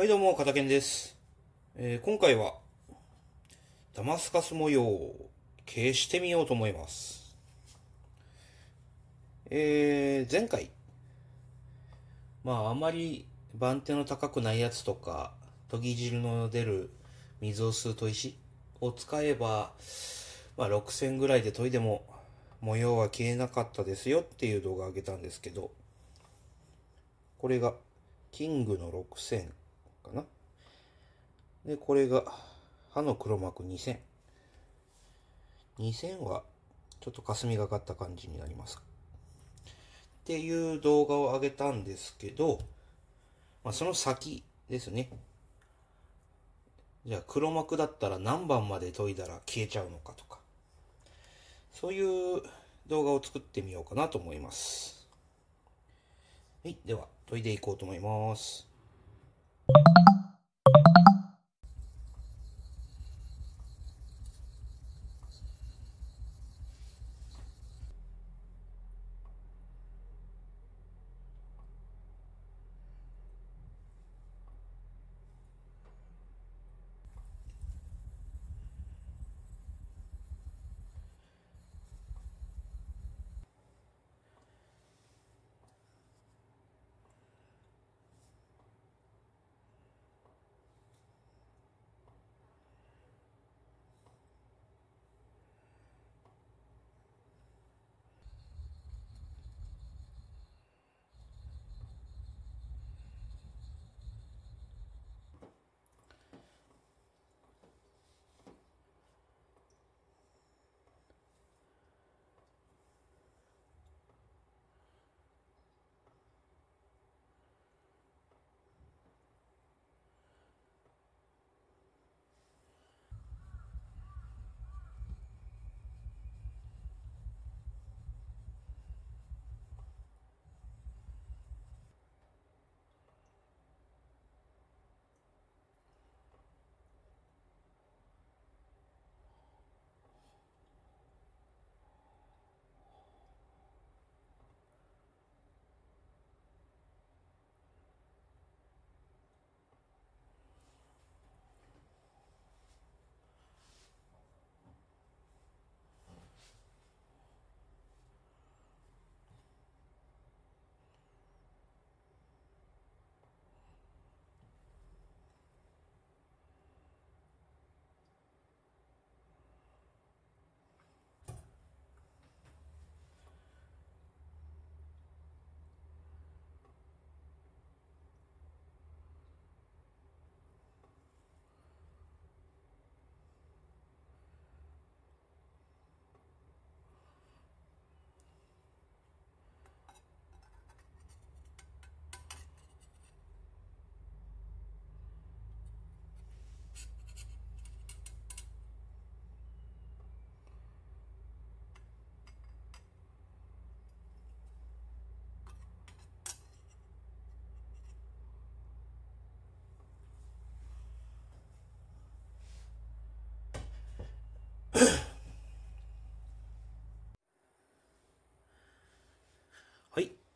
はいどうも、片剣です、えー、今回は、ダマスカス模様を消してみようと思います。えー、前回、まああまり番手の高くないやつとか、研ぎ汁の出る水を吸う砥石を使えば、まあ6000ぐらいで研いでも模様は消えなかったですよっていう動画を上げたんですけど、これが、キングの6000かな。で、これが、歯の黒幕2000。2000は、ちょっと霞がかった感じになります。っていう動画を上げたんですけど、まあ、その先ですね。じゃあ黒幕だったら何番まで研いだら消えちゃうのかとか。そういう動画を作ってみようかなと思います。はい、では研いでいこうと思います。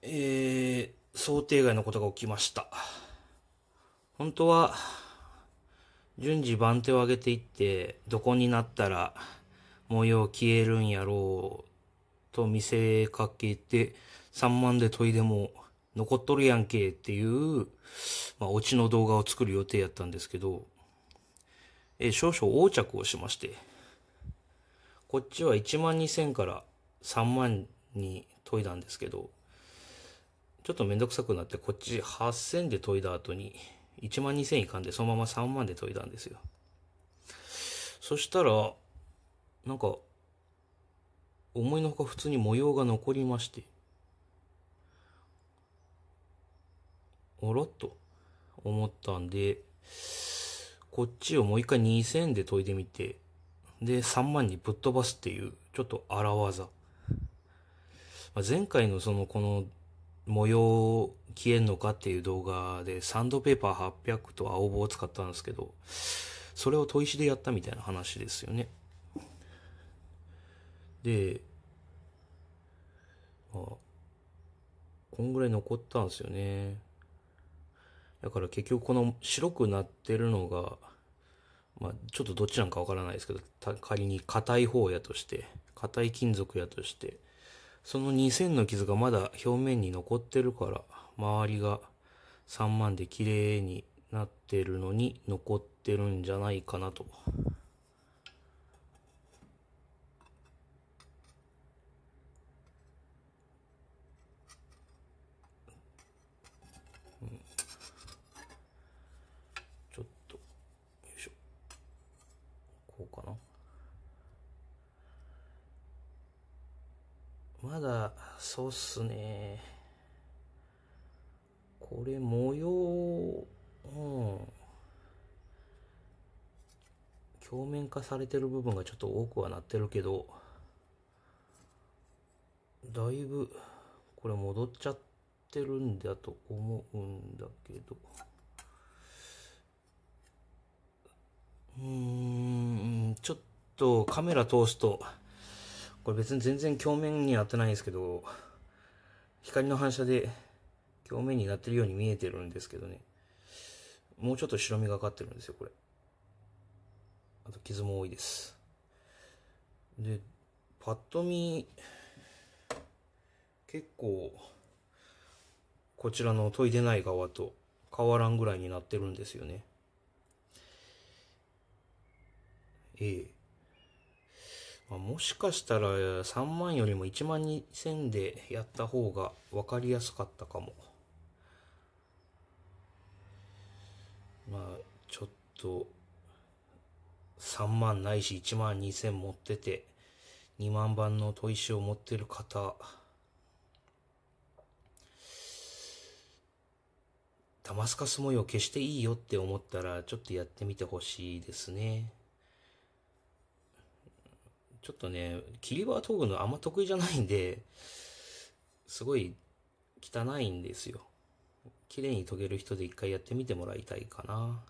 えー、想定外のことが起きました。本当は、順次番手を上げていって、どこになったら模様消えるんやろうと見せかけて、3万で研いでも残っとるやんけっていう、まあ、オチの動画を作る予定やったんですけど、えー、少々横着をしまして、こっちは1万2000から3万に研いだんですけど、ちょっとめんどくさくなって、こっち8000で研いだ後に、1万2000いかんで、そのまま3万で研いだんですよ。そしたら、なんか、思いのほか普通に模様が残りまして。あらっと思ったんで、こっちをもう一回2000で研いでみて、で、3万にぶっ飛ばすっていう、ちょっと荒技。まあ、前回のその、この模様消えんのかっていう動画でサンドペーパー800と青棒を使ったんですけど、それを砥石でやったみたいな話ですよね。で、あ、こんぐらい残ったんですよね。だから結局この白くなってるのが、まあ、ちょっとどっちなんかわからないですけど、仮に硬い方やとして、硬い金属やとして、その2000の傷がまだ表面に残ってるから、周りが3万で綺麗になってるのに残ってるんじゃないかなと。まだ、そうっすね。これ、模様、うん。表面化されてる部分がちょっと多くはなってるけど、だいぶ、これ戻っちゃってるんだと思うんだけど。うーん、ちょっとカメラ通すと、これ別に全然鏡面になってないんですけど、光の反射で鏡面になってるように見えてるんですけどね。もうちょっと白みがかってるんですよ、これ。あと傷も多いです。で、パッと見、結構、こちらの研いでない側と変わらんぐらいになってるんですよね。ええまあ、もしかしたら3万よりも1万2000でやった方が分かりやすかったかも。まあ、ちょっと、3万ないし1万2000持ってて、2万番の砥石を持ってる方、ダマスカス模様消していいよって思ったら、ちょっとやってみてほしいですね。ちょっとね、切り刃研ぐのあんま得意じゃないんで、すごい汚いんですよ。綺麗に研げる人で一回やってみてもらいたいかな。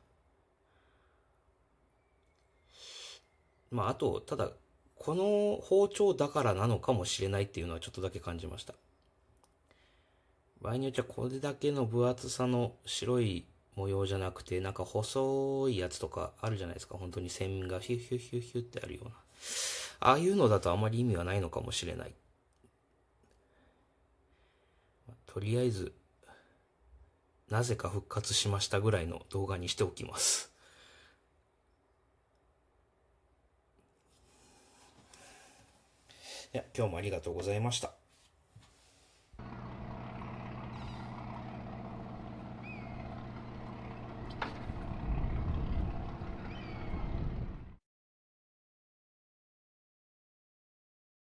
まあ、あと、ただ、この包丁だからなのかもしれないっていうのはちょっとだけ感じました。場合によっちゃこれだけの分厚さの白い模様じゃなくて、なんか細いやつとかあるじゃないですか。本当に線がヒュヒュヒュヒュってあるような。ああいうのだとあまり意味はないのかもしれない。とりあえず、なぜか復活しましたぐらいの動画にしておきます。いや、今日もありがとうございました。